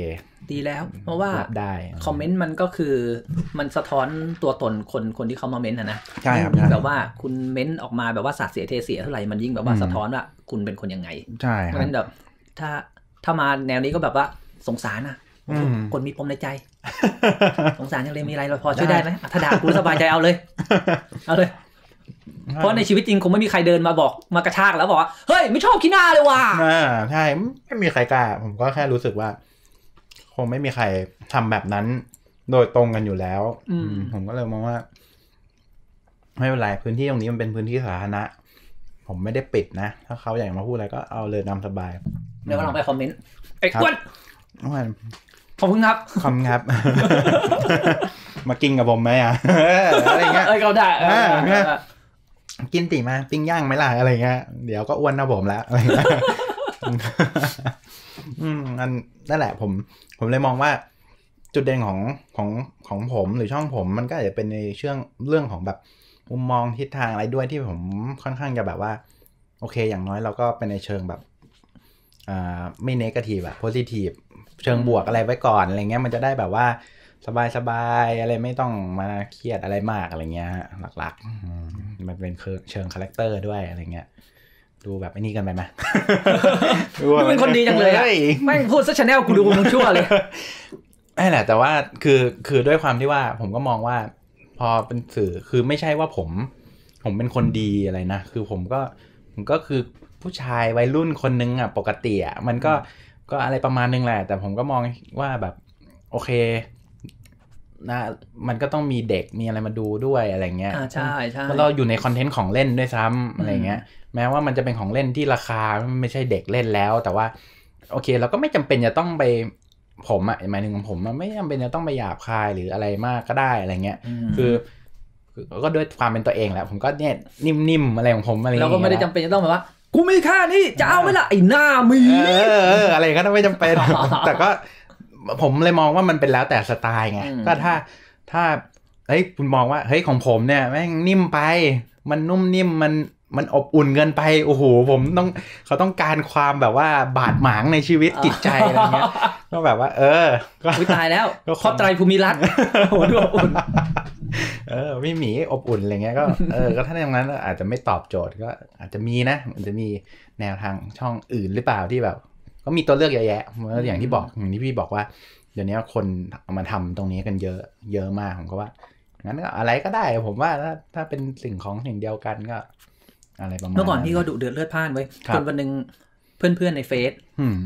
ดีแล้วเพราะว่าได้คอมเมนต์มันก็คือมันสะท้อนตัวตนคนคนที่เขามาเม้นต์นะนะใช่ครับแบบว่าคุณเม้นต์ออกมาแบบว่าสาดเสียเทเสียเท่าไหร่มันยิ่งแบบว่าสะท้อนว่าคุณเป็นคนยังไงใช่เพราะฉะนั้นแบบถ้าถ้ามาแนวนี้ก็แบบว่าสงสารอ่ะคนมีปมในใจสงสารยังเลยมีอะไรเราพอช่วยได้ไหมถ้าด่ากูสบายใจเอาเลยเอาเลยเพราะในชีวิตจริงคงไม่มีใครเดินมาบอกมากระชากแล้วบอกว่าเฮ้ยไม่ชอบขี้หน้าเลยว่ะอ่าใช่ไม่มีใครกล้าผมก็แค่รู้สึกว่างไม่มีใครทำแบบนั้นโดยตรงกันอยู่แล้ว อืผมก็เลยมองว่า ไม่เป็นไรพื้นที่ตรงนี้มันเป็นพื้นที่สาธารณะผมไม่ได้ปิดนะ ถ้าเขาอยากมาพูดอะไรก็เอาเลยนำสบาย เดี๋ยวก็ลองไปคอมเมนต์ไอ้กวนขอบคุณครับขอบครับ มากินกับผมไหมอ่ะอะไรเงี้ยไอ้เขาได้กินตีมาปิ้งย่างไหมล่ะอะไรเงี้ยเดี๋ยวก็อ้วนนะผมละอะไรเงี้ยอืมอันนั่นแหละผม ผมเลยมองว่าจุดเด่นของของของผมหรือช่องผม มันก็อาจจะเป็นในเชื่องเรื่องของแบบมุมมองทิศทางอะไรด้วยที่ผมค่อนข้างจะแบบว่า โอเคอย่างน้อยเราก็เป็นในเชิงแบบอ่าไม่เนกาทีฟอะโพซิทีฟเชิงบวกอะไรไว้ก่อนอะไรเงี้ยมันจะได้แบบว่าสบายสบายอะไรไม่ต้องมาเครียดอะไรมากอะไรเงี้ยหลักๆ มันเป็นเชิงคาแรคเตอร์ด้วยอะไรเงี้ยดูแบบไอ้นี่กันไปไหมเป็นคนดีจังเลยะไม่พูดซะชาแนลกูดูมึงชั่วเลยไม่แหละแต่ว่าคือคือด้วยความที่ว่า ผมก็มองว่า พอเป็นสื่อคือไม่ใช่ว่าผม ผมเป็นคนดีอะไรนะคือผมก็ ผมก็คือผู้ชายวัยรุ่นคนนึงอ่ะ ปกติอ่ะมันก็ก็อะไรประมาณนึงแหละ แต่ผมก็มองว่าแบบ โอเคนะมันก็ต้องมีเด็กมีอะไรมาดูด้วยอะไรเงี้ยใช่ใช่เราอยู่ในคอนเทนต์ ของเล่นด้วยซ้ำอะไรเงี้ยแม้ว่ามันจะเป็นของเล่นที่ราคาไม่ใช่เด็กเล่นแล้ว แต่ว่า โอเค เราก็ไม่จำเป็นจะต้องไปผมอะหมายถึงผม มันไม่จำเป็นจะต้องไปหยาบคายหรืออะไรมากก็ได้อะไรเงี้ยคือก็ด้วยความเป็นตัวเองแหละผมก็เนี่ยนิ่มๆอะไรของผมอะไรเราก็ไม่ได้จำเป็นจะต้องแบบว่ากูมีค่านี่จะเอาไหมล่ะไอ้หน้ามีออะไรก็ไม่จำเป็นแต่ก็ผมเลยมองว่ามันเป็นแล้วแต่สไตล์ไง ก็ถ้าถ้าเฮ้ยคุณมองว่าเฮ้ยของผมเนี่ยแม่งนิ่มไป มันนุ่มนิ่มมันมันอบอุ่นเกินไปโอ้โหผมต้องเขาต้องการความแบบว่าบาดหมางในชีวิตจิตใจอะไรเงี้ยก็แบบว่า เออ ก็ตายแล้ว ครอบใจภูมิรัตน์โหดูอบอุ่นเออไม่หมีอบอุ่นอะไรเงี้ยก็เออก็ถ้าอย่างนั้นอาจจะไม่ตอบโจทย์ก็ อาจจะมีนะ มันจะมีแนวทางช่องอื่นหรือเปล่าที่แบบก็มีตัวเลือกเยอะแยะอย่างที่บอกอย่างที่พี่บอกว่าเดี๋ยวนี้คนเอามาทำตรงนี้กันเยอะ เยอะมากผมก็ว่างั้นก็อะไรก็ได้ผมว่าถ้าถ้าเป็นสิ่งของสิ่งเดียวกันก็ อะไรประมาณเมื่อก่อนพี่ก็ดุเดือดเลือดพ่านไว้จนวันหนึ่งเพื่อนๆในเฟซ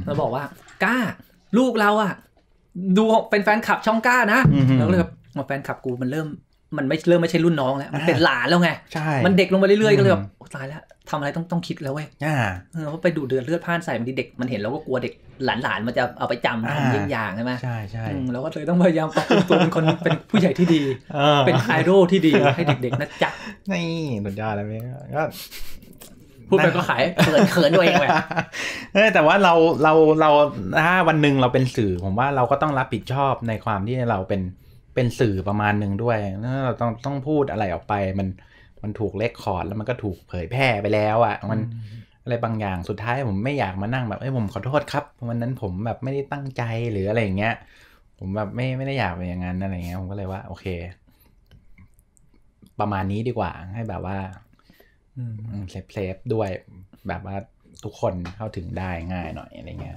เราบอกว่ากล้า ลูกเราอ่ะ ดูเป็นแฟนคลับช่องกล้านะแล้วก็เลยแบบแฟนคลับกูมันเริ่มมันไม่เริ่มไม่ใช่รุ่นน้องแล้วมันเป็นหลานแล้วไงใช่มันเด็กลงไปเรื่อยๆก็เลยแบบตายแล้วทำอะไรต้องต้องคิดแล้วเว้ยเ่าเพราะไปดูเดือดเลือดพ่านใส่มันดีเด็กมันเห็นแล้วก็กลัวเด็กหลานๆมันจะเอาไปจำทำยิ่งอย่างใช่ไหมใช่ใช่เราก็เลยต้องพยายามปรับตัวเป็นคนเป็นผู้ใหญ่ที่ดีเป็นไอดอลที่ดีให้เด็ก ๆนะจ๊ะนี่สุดยอดแล้วมยก็พูดไปก็ขายเขินเขินด้วยเองแหละแต่ว่าเราเราเราถ้าวันหนึ่งเราเป็นสื่อผมว่าเราก็ต้องรับผิดชอบในความที่เราเป็นเป็นสื่อประมาณหนึ่งด้วยเราต้องต้องพูดอะไรออกไป มันมันถูกเลคคอร์ดแล้วมันก็ถูกเผยแพร่ไปแล้วอะ่ะ มันอะไรบางอย่างสุดท้ายผมไม่อยากมานั่งแบบเอ้ยผมขอโทษครับวันนั้นผมแบบไม่ได้ตั้งใจหรืออะไรอย่างเงี้ยผมแบบไม่ไม่ได้อยากเป็นอย่างนั้นอะไรเงี้ยผมก็เลยว่าโอเค ประมาณนี้ดีกว่า ให้แบบว่าเซฟเซฟด้วย แบบว่าทุกคนเข้าถึงได้ง่ายหน่อยอะไรเงี้ย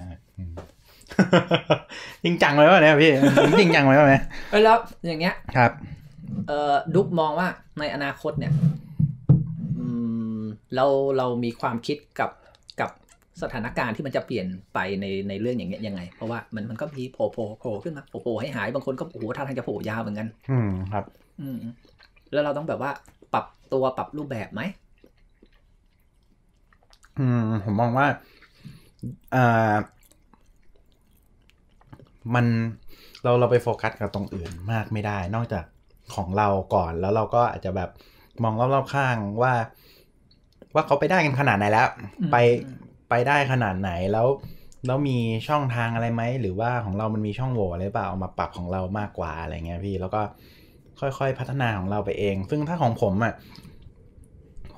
จริงจังไหมวะเนี่ยพี่จริงจังไหมวะเนี่ยแล้วอย่างเงี้ยครับ เออดุ๊กมองว่าในอนาคตเนี่ยเราเรามีความคิดกับกับสถานการณ์ที่มันจะเปลี่ยนไปในในเรื่องอย่างเงี้ยยังไง เพราะว่ามันมันก็มีโผล่โผล่โผล่ขึ้นมาโผล่โผล่ให้หายบางคนก็โอ้โหท่าทางจะโผล่ยาวเหมือนกัน อืมครับ อืมแล้วเราต้องแบบว่าปรับตัวปรับรูปแบบไหม อืม ผมมองว่าอ่ามันเราเราไปโฟกัสกับตรงอื่นมากไม่ได้ นอกจากของเราก่อนแล้วเราก็อาจจะแบบมองรอบๆข้างว่า ว่าเขาไปได้กันขนาดไหนแล้วไปไปได้ขนาดไหนแล้วแล้วมีช่องทางอะไรไหม หรือว่าของเรามันมีช่องโหว่อะไรเปล่าเอามาปรับของเรามากกว่าอะไรเงี้ยพี่ แล้วก็ค่อยๆพัฒนาของเราไปเอง ซึ่งถ้าของผมอะ่ะ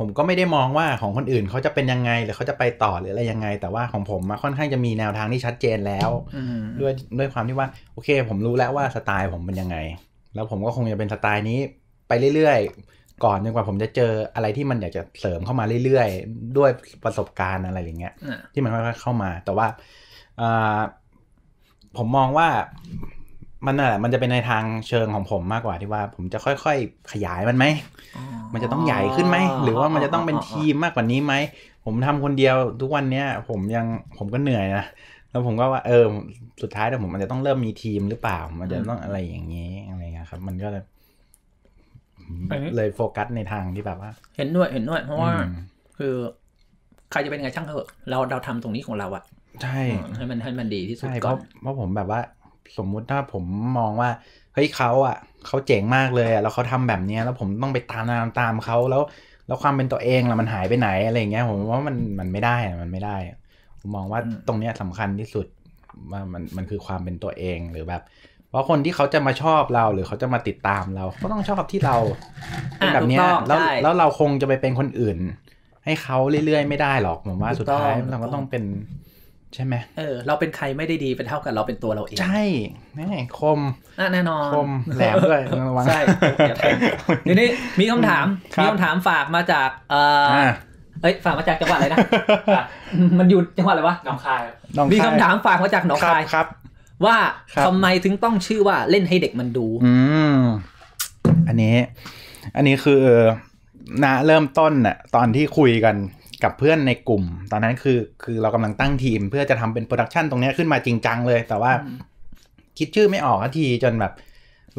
ผมก็ไม่ได้มองว่าของคนอื่นเขาจะเป็นยังไงหรือเขาจะไปต่อหรืออะไรยังไง แต่ว่าของผมมาค่อนข้างจะมีแนวทางที่ชัดเจนแล้วด้วยด้วยความที่ว่า โอเค ผมรู้แล้วว่าสไตล์ผมเป็นยังไง แล้วผมก็คงจะเป็นสไตล์นี้ ไปเรื่อย ๆ ก่อนจนกว่า ผมจะเจออะไรที่มันอยากจะเสริมเข้ามาเรื่อย ๆ ด้วยประสบการณ์อะไรอย่างเงี้ยที่มันค่อยๆเข้ามา แต่ว่าผมมองว่ามันน่ะมันจะเป็นในทางเชิงของผมมากกว่าที่ว่า ผมจะค่อยๆขยายมันไหมมันจะต้องใหญ่ขึ้นไหม หรือว่ามันจะต้องเป็นทีมมากกว่านี้ไหมผมทำคนเดียวทุกวันเนี้ยผมยังผมก็เหนื่อยนะแล้วผมก็ว่าเออสุดท้ายแต่ผมมันจะต้องเริ่มมีทีมหรือเปล่า มันจะต้องอะไรอย่างนี้อะไรเงี้ยครับ มันก็เลยเลยโฟกัสในทางที่แบบว่า เห็นด้วยเห็นด้วย เพราะว่า คือ ใครจะเป็นไงช่างเถอะเราเราทำตรงนี้ของเราอะใช่ให้มันให้มันดีที่สุดก็เพราะผมแบบว่าสมมุติถ้าผมมองว่าเฮ้ยเขาอ่ะเขาเจ๋งมากเลย แล้วเขาทำแบบนี้แล้วผมต้องไปตามตามตามเขาแล้ว แล้วความเป็นตัวเองล่ะมันหายไปไหนอะไรเงี้ย ผมว่ามันมันไม่ได้ มันไม่ได้ ผมมองว่าตรงเนี้ยสำคัญที่สุดว่ามันมันคือความเป็นตัวเองหรือแบบ เพราะคนที่เขาจะมาชอบเราหรือเขาจะมาติดตามเรา ก็ต้องชอบที่เราเป็นแบบนี้แล้วแล้วเราคงจะไปเป็นคนอื่น ให้เขาเรื่อยๆไม่ได้หรอกผมว่าสุดท้ายเราก็ต้องเป็นใช่ไหมเออ เราเป็นใครไม่ได้ดี เป็นเท่ากับเราเป็นตัวเราเอง ใช่นี่คมแน่นอน คมแหลมด้วยระวัง ใช่่ทีนี้ มีคำถาม มีคำถามฝากมาจาก เออเอ้ยฝากมาจากจังหวัดอะไรนะ มันอยู่จังหวัดอะไรวะหนองคาย มีคำถามฝากมาจากหนองคาย ครับ ว่าทำไมถึงต้องชื่อว่าเล่นให้เด็กมันดู อืม อันนี้ อันนี้คือณเริ่มต้นน่ะ ตอนที่คุยกันกับเพื่อนในกลุ่ม ตอนนั้นคือคือเรากำลังตั้งทีมเพื่อจะทำเป็นโปรดักชันตรงนี้ขึ้นมาจริงจังเลย แต่ว่าคิดชื่อไม่ออกทีจนแบบ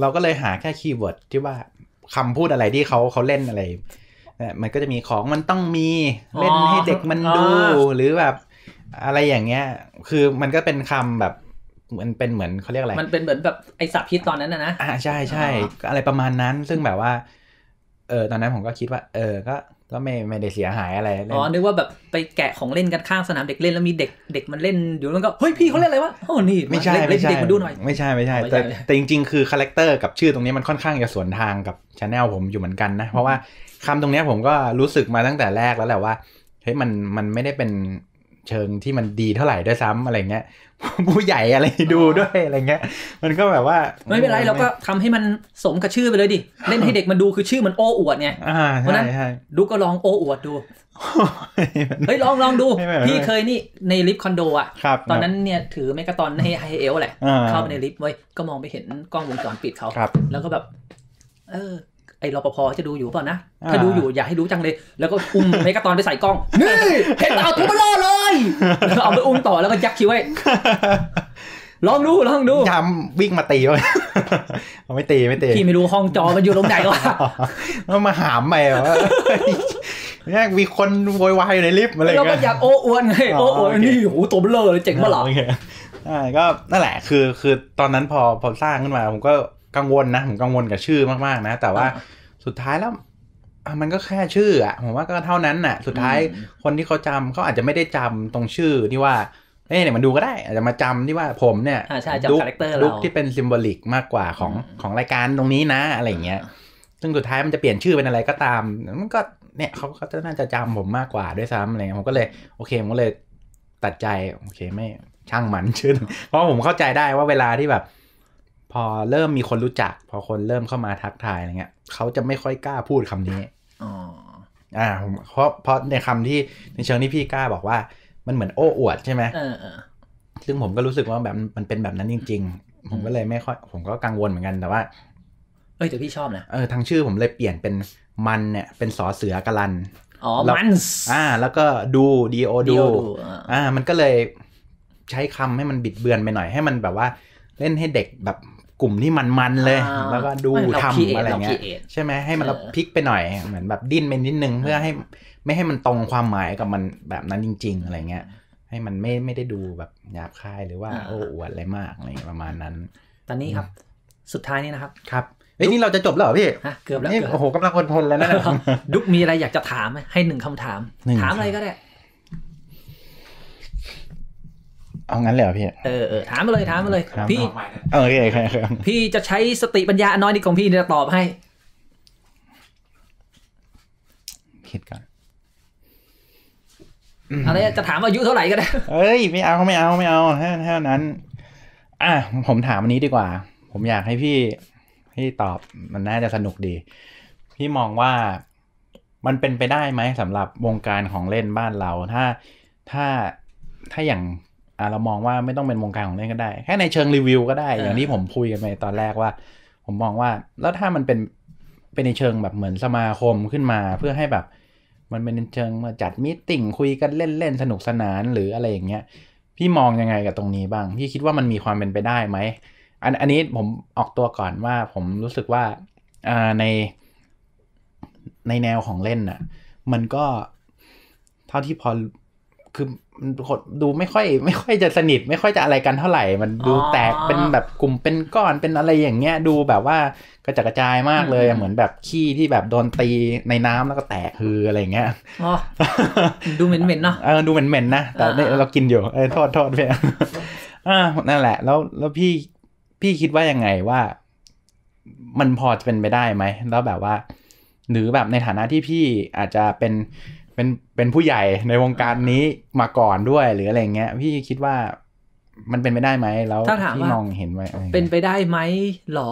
เราก็เลยหาแค่คีย์เวิร์ดที่ว่าคำพูดอะไรที่เขาเขาเล่นอะไรมันก็จะมีของมันต้องมีเล่นให้เด็กมันดูหรือแบบอะไรอย่างเงี้ย คือมันก็เป็นคำแบบมันเป็นเหมือนเขาเรียกอะไร มันเป็นเหมือนแบบไอสับพิษตอนนั้นนะนะอ่า ใช่ใช่อะไรประมาณนั้น ซึ่งแบบว่า เออตอนนั้นผมก็คิดว่า เออก็ก็ไม่ไม่ได้เสียหายอะไร อ๋อ นึกว่าแบบไปแกะของเล่นกัน ข้างสนามเด็กเล่นแล้วมีเด็ก เด็กมันเล่นอยู่ล้วก็เฮ้ยพี่เขาเล่นอะไรวะโอ้นี่ไม่ใช่ไม่ใช่เด็กมาดูหน่อย ไม่ใช่ ไม่ใช่แต่แต่ จริงๆ คือคาแรคเตอร์กับชื่อตรงนี้มันค่อนข้างจะสวนทางกับชาแนลผมอยู่เหมือนกันนะ เพราะว่าคำตรงนี้ผมก็รู้สึกมาตั้งแต่แรกแล้วแหละว่า เฮ้ยมันมันไม่ได้เป็นเชิงที่มันดีเท่าไหร่ด้วยซ้ำอะไรเงี้ยผู้ใหญ่อะไรดูด้วยอะไรเงี้ยมันก็แบบว่า ไม่เป็นไรเราก็ทำให้มันสมกับชื่อไปเลยดิ เล่นให้เด็กมันดูคือชื่อมันโอ้อวดไงเพราะนั้น ดูก็ลองโอ้อวดดู เฮ้ยลองลองดู พี่เคยนี่ในลิฟต์คอนโดอ่ะ ตอนนั้นเนี่ยถือเมกะตอน ในไฮเอลแหละ เข้าไปในลิฟต์ไว้ก็มองไปเห็นกล้องวงจรปิดเขาแล้วก็แบบ เออไอ้รปภจะดูอยู่เปล่านะ ถ้าดูอยู่อย่าให้รู้จังเลย แล้วก็อุ้มเมกะตอนไปใส่กล้องนี่เห็นตาทุบมัล่อเลยแล้วเอาไปอุ้มต่อแล้วก็ยักคิ้วไว้ลองดูลองดูทำวิ่งมาตีเลยไม่ตีไม่ตีพี่ไม่รู้ห้องจอมันอยู่ตรงไหนวะมันมาหามไปวะเนี่ยมีคนโวยวายอยู่ในลิฟต์อะไรเงี้ยราก็อยากโอ้อวนไงโอ้อวนนี่โหตัวเบลอเลยเจ๋งมาหรอก็นั่นแหละคือคือตอนนั้นพอพอสร้างขึ้นมาผมก็กังวลนะผมกังวลกับชื่อมากๆนะ แต่ว่าสุดท้ายแล้วมันก็แค่ชื่ออะผมว่าก็เท่านั้นน่ะ สุดท้ายคนที่เขาจำเขาอาจจะไม่ได้จำตรงชื่อที่ว่าเอ้เนี่ยมันดูก็ได้อาจจะมาจำที่ว่าผมเนี่ยลุกลุกที่เป็นซิมบลิกมากกว่าของของรายการตรงนี้นะอะไรเงี้ยซึ่งสุดท้ายมันจะเปลี่ยนชื่อเป็นอะไรก็ตาม มันก็เนี่ยเขาก็น่าจะจำผมมากกว่าด้วยซ้ำอะไรเงี้ยผมก็เลย โอเคผมก็เลย ตัดใจโอเค ไม่ช่างมันชื่อเพราะผมเข้าใจได้ว่าเวลาที่แบบพอเริ่มมีคนรู้จัก พอคนเริ่มเข้ามาทักทายอะไรเงี้ยเขาจะไม่ค่อยกล้าพูดคำนี้อ๋ออ่าเพราะเพราะในคำที่ในเชิงที่พี่กล้าบอกว่ามันเหมือนโอ้อวด ใช่ไหมเออเออซึ่งผมก็รู้สึกว่าแบบมันเป็นแบบนั้นจริงๆ ผมก็เลยไม่ค่อยผมก็กังวลเหมือนกันแต่ว่าเอ้ยแต่พี่ชอบนะเออทางชื่อผมเลยเปลี่ยนเป็นมันเนี่ยเป็นสอเสือกลันอ๋อมันอ่า แล้วก็ดูดีโอดูอ่า มันก็เลยใช้คำให้มันบิดเบือนไปหน่อยให้มันแบบว่าเล่นให้เด็กแบบกลุ่มที่มันมันเลย แล้วก็ดูทำอะไรเงี้ยใช่ไหมให้มันพลิกไปหน่อยเหมือนแบบดิ้นไปนิดนึงเพื่อให้ไม่ให้มันตรงความหมายกับมันแบบนั้นจริง ๆ อะไรเงี้ย ให้มันไม่ไม่ได้ดูแบบหยาบคายหรือว่าโอ้อวดอะไรมากอะไรประมาณนั้น ตอนนี้ครับสุดท้ายนี่นะครับครับเอ้ยนี่เราจะจบแล้วพี่เกือบแล้วโอ้โหกำลังคนพลแล้วนะดุกมีอะไรอยากจะถามให้หนึ่งคำถามถามอะไรก็ได้เอางั้นเลยเหรอพี่เออเออถามมาเลยถามมาเลยพี่โอเคครับ พี่จะใช้สติปัญญาน้อยนิดของพี่จะตอบให้ คิดก่อน อะไร จะถามอายุเท่าไหร่ก็ได้เอ้ย ไม่เอาไม่เอา ไม่เอาแค่แค่นั้น อ่ะผมถามอันนี้ดีกว่า ผมอยากให้พี่ พี่ตอบมันน่าจะสนุกดี พี่มองว่ามันเป็นไปได้ไหมสำหรับวงการของเล่นบ้านเรา ถ้าถ้าถ้าอย่างเรามองว่าไม่ต้องเป็นวงการของเล่นก็ได้ แค่ในเชิงรีวิวก็ได้อย่างที่ผมคุยกันไปตอนแรกว่า ผมมองว่า แล้วถ้ามันเป็นเป็นในเชิงแบบเหมือนสมาคมขึ้นมาเพื่อให้แบบ มันเป็นเชิงมาจัดมิติ่งคุยกันเล่นเล่นสนุกสนานหรืออะไรอย่างเงี้ยพี่มองยังไงกับตรงนี้บ้าง พี่คิดว่ามันมีความเป็นไปได้ไหมอันอันนี้ผมออกตัวก่อนว่า ผมรู้สึกว่าอ่าใน ในแนวของเล่นน่ะ มันก็เท่าที่พอคือคนดูไม่ค่อย ไม่ค่อยจะสนิทไม่ค่อยจะอะไรกันเท่าไหร่ มันดูแตกเป็นแบบกลุ่มเป็นก้อนเป็นอะไรอย่างเงี้ย ดูแบบว่ากระจัดกระจายมากเลยเหมือนแบบขี้ที่แบบโดนตีในน้ำแล้วก็แตกคืออะไรเงี้ยออ๋ดูเหม็นเหม็นเนาะเออดูเหม็นเหม็นนะแต่เรากินอยู่เออทอดทอดไปออ่านั่นแหละ แล้วแล้วพี่พี่คิดว่ายังไงว่า มันพอจะเป็นไปได้ไหมแล้วแบบว่า หรือแบบในฐานะที่พี่อาจจะเป็นเป็นเป็นผู้ใหญ่ในวงการนี้มาก่อนด้วย หรืออะไรเงี้ย พี่คิดว่ามันเป็นไปได้ไหมแล้วที่มองเห็นไหมเป็นไปได้ไหมหรอ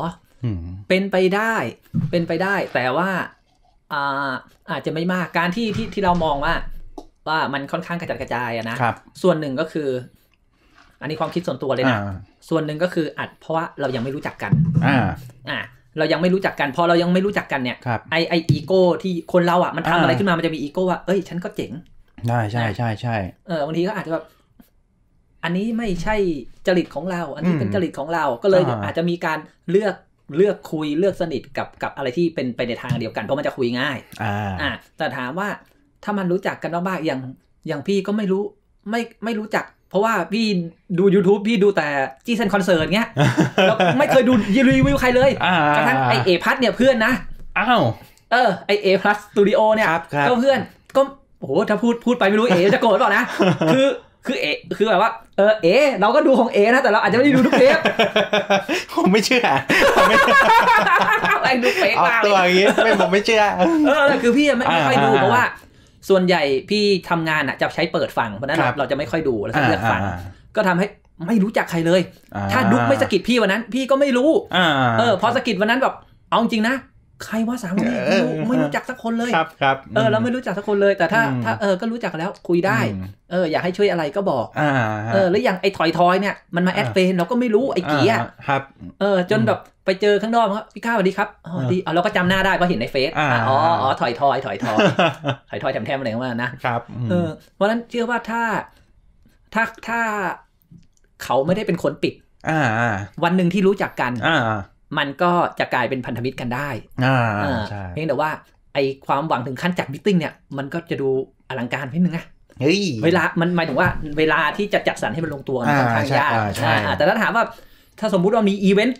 เป็นไปได้ เป็นไปได้ แต่ว่าอาอาจจะไม่มาก การที่ที่ที่เรามองว่าว่ามันค่อนข้างกระจัดกระจายอะนะส่วนหนึ่งก็คือ อันนี้ความคิดส่วนตัวเลยนะส่วนหนึ่งก็คือ อัดเพราะว่าเรายังไม่รู้จักกัน อ่า อ่าเรายังไม่รู้จักกัน พอเรายังไม่รู้จักกันเนี่ยไอไออีโก้ที่คนเราอ่ะมันทำอะไรขึ้นมามันจะมีอีโก้ว่าเอ้ยฉันก็เจ๋งใช่ใช่ใช่ใช่เออบางทีก็อาจจะแบบอันนี้ไม่ใช่จริตของเรา อันนี้เป็นจริตของเราก็เลยอาจจะมีการเลือกเลือกคุยเลือกสนิทกับกับอะไรที่เป็นไปในทางเดียวกันเพราะมันจะคุยง่ายอ่าแต่ถามว่าถ้ามันรู้จักกันบ้างอย่างอย่างพี่ก็ไม่รู้ ไม่ไม่รู้จักเพราะว่าพี่ดู YouTube พี่ดูแต่จีเซนคอนเสิร์ตเงี้ย แล้วไม่เคยดูรีวิวใครเลย กระทั่งไอเอพัทเนี่ยเพื่อนนะอ้าวเออไอเอพัทสตูดิโอเนี่ยก็เพื่อนก็โอ้โหถ้าพูดพูดไปไม่รู้เอจะโกรธเปล่านะ คือคือเอคือแบบว่า เออเอเราก็ดูของเอนะ แต่เราอาจจะไม่ได้ดูทุกเทปผมไม่เชื่อไม่อ้ดูเฟกมาตัวอย่างนี้ ไม่ผมไม่เชื่อ เออคือพี่ไม่ค่อยดูเพราะว่าส่วนใหญ่พี่ทำงานอ่ะ จะใช้เปิดฟัง เพราะนั้นเราจะไม่ค่อยดูแล้วก็เลือกฟังก็ทำให้ไม่รู้จักใครเลย ถ้าดุ๊กไม่สกิดพี่วันนั้น พี่ก็ไม่รู้ เออ พอสกิดวันนั้นแบบ เอาจริงนะใครว่าสามคนี้ไม่รู้จักสักคนเลยครับครับ เออ เราไม่รู้จักสักคนเลย แต่ถ้า ถ้าเออก็รู้จักแล้วคุยได้เอออยากให้ช่วยอะไรก็บอกเออแล้วอย่างไอ้ถอยทอยเนี่ย มันมาแอดเฟนเราก็ไม่รู้ไอ้กี่อ่ะครับ เออ จนแบบไปเจอข้างนอกคราพี่ข้าวสวัสดีครับอ๋อดีเราก็จำหน้าได้เพราะเห็นในเฟซอ๋ออ๋อถอยทอยถอยทอยถอยทอยแถมแถมอะไรประมานะครับเออเพราะนั้นเชื่อว่าถ้าถ้าถ้าเขาไม่ได้เป็นคนปิด อ่า วันหนึ่งที่รู้จักกัน อ่ามันก็จะกลายเป็นพันธมิตรกันได้ อ่า ใช่ เพียงแต่ว่าไอความหวังถึงขั้นจัดมิทติ้งเนี่ย มันก็จะดูอลังการนิดนึงไะเฮ้ย เวลา มันหมายถึงว่าเวลาที่จะจัดสรรให้มันลงตัวมันค่อนข้างยากแต่ถ้าถามว่าถ้าสมมุติว่ามีอีเวนต์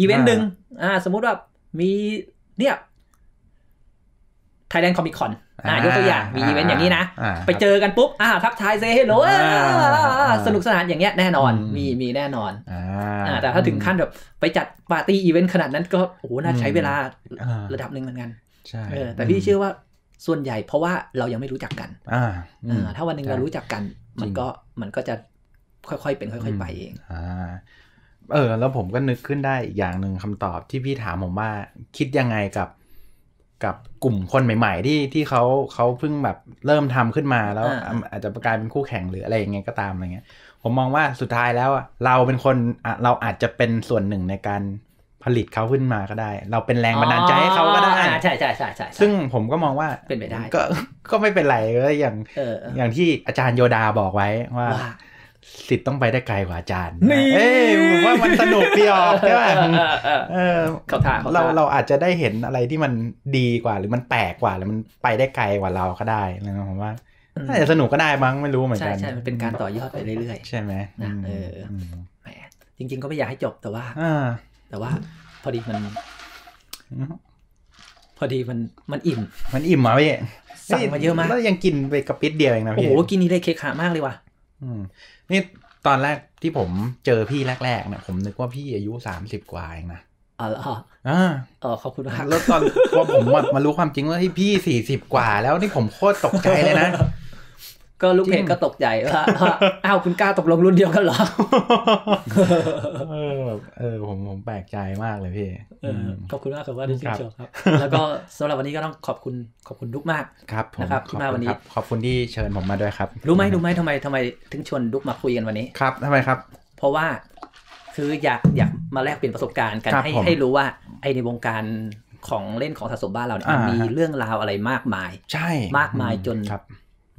อีเวนต์หนึ่งอ่า สมมุติว่ามีเนี่ยไทยแลนด์คอมมิคอนอ่ายกตัวอย่างมีอีเวนต์อย่างนี้นะไปเจอกันปุ๊บอ่าทักทายเซ่เฮโลสนุกสนานอย่างเงี้ยแน่นอนมีมีแน่นอนอ่า แต่ถ้าถึงขั้นแบบไปจัดปาร์ตี้อีเวนต์ขนาดนั้นก็โอ้โหน่าใช้เวลาระดับหนึ่งเหมือนกันใช่แต่พี่เชื่อว่าส่วนใหญ่เพราะว่าเรายังไม่รู้จักกัน อ่าถ้าวันหนึ่งเรารู้จักกัน มันก็มันก็จะค่อยๆเป็นค่อย ๆไปเอง อ่า เออแล้วผมก็นึกขึ้นได้ออย่างหนึ่งคำตอบที่พี่ถามผมว่าคิดยังไงกับกับกลุ่มคนใหม่ ๆ ที่ที่เขาเขาเพิ่งแบบเริ่มทำขึ้นมาแล้วอาจจะกลายเป็นคู่แข่งหรืออะไรอย่างเงี้ยก็ตามอะไรเงี้ยผมมองว่าสุดท้ายแล้วเราเป็นคนเราอาจจะเป็นส่วนหนึ่งในการผลิตเขาขึ้นมาก็ได้ เราเป็นแรงบันดาลใจให้เขาก็ได้ใช่ใช่ใช่ใช่ซึ่งผมก็มองว่าเป็นไปได้ ก็ก็ไม่เป็นไรก็อย่างอย่างที่อาจารย์โยดาบอกไว้ว่าสิทธิ์ต้องไปได้ไกลกว่าอาจารย์นี่เอ้ว่ามันสนุกดีออกใช่ปหมเออเขาถาเราเราอาจจะได้เห็นอะไรที่มันดีกว่า หรือมันแปลกกว่าหรือมันไปได้ไกลกว่าเราก็ได้นะผมว่าน่าจะสนุกก็ได้บ้างไม่รู้เหมือนกันใช่ใช่เป็นการต่อยอดไปเรื่อยๆใช่ไหมนะเออแหมจริง ๆก็ไม่อยากให้จบแต่ว่าอแต่ว่า พอดีมัน พอดีมันมันอิ่มมันอิ่มมาพี่สั่งมาเยอะมากแล้วยังกินไปกระปิดเดียวเองนะพี่โอ้โหกินนี่ได้เคขามากเลยว่ะนี่ตอนแรกที่ผมเจอพี่แรกๆเนี่ย ผมนึกว่าพี่อายุสามสิบกว่าเองนะอ๋ออ๋เออขอบคุณมากแล้วตอนพอผมมารู้ความจริงว่าที่พี่สี่สิบกว่า แล้วนี่ผมโคตรตกใจเลยนะก็ลูกเพจก็ตกใจว่าอ้าวคุณกล้าตกลงรุ่นเดียวกันเหรอเออแบบเออผมผมแปลกใจมากเลยพี่ขอบคุณมากครับว่าที่ชนชมครับแล้วก็สำหรับวันนี้ก็ต้องขอบคุณขอบคุณลุกมากครับนะครับมาวันนี้ขอบคุณที่เชิญผมมาด้วยครับรู้ไหมรู้ไหมทำไมทำไม ถึงชวนลุกมาคุยกันวันนี้ครับทำไมครับเพราะว่าคืออยากอยากมาแลกเปลี่ยนประสบการณ์กันให้ให้รู้ว่า ไอในวงการของเล่นของสะสมบ้านเราเนี่ยมมีเรื่องราวอะไรมากมาย ใช่มากมายจน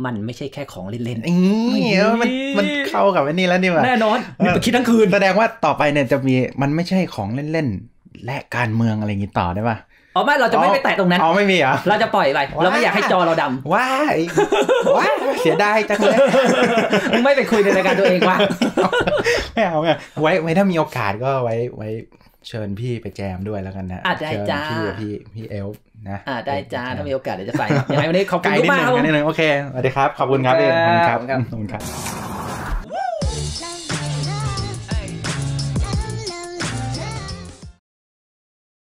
มันไม่ใช่แค่ของเล่นๆนี่มันมันเข้ากับไอ้นี่แล้วนี่ว่าแน่นอนมี่ไปคิดทั้งคืน แสดงว่าต่อไปเนี่ยจะมีมันไม่ใช่ของเล่นๆ และการเมืองอะไรอย่างนี้ต่อได้ปะอ๋อไม่เราจะไม่ไปแตะตรงนั้น อ๋อไม่มีเหรอ เราจะปล่อยไปเราไม่อยากให้จอเราดำว้ายว้าเสียดายจังเลยไม่ไปคุยในรายการตัวเองว่ะไม่เอาไงไว้ไว้ถ้ามีโอกาสก็ไว้ไว้เชิญพี่ไปแจมด้วยแล้วกันนะ อ่ะได้จ้าพี่พี่พี่เอลนะนะได้จ้าถ้ามีโอกาสเดี๋ยวจะไปยังไงวันนี้ขอบคุณมากครับโอเคสวัสดีครับขอบคุณครับเองขอบคุณครับ ขอบคุณครับ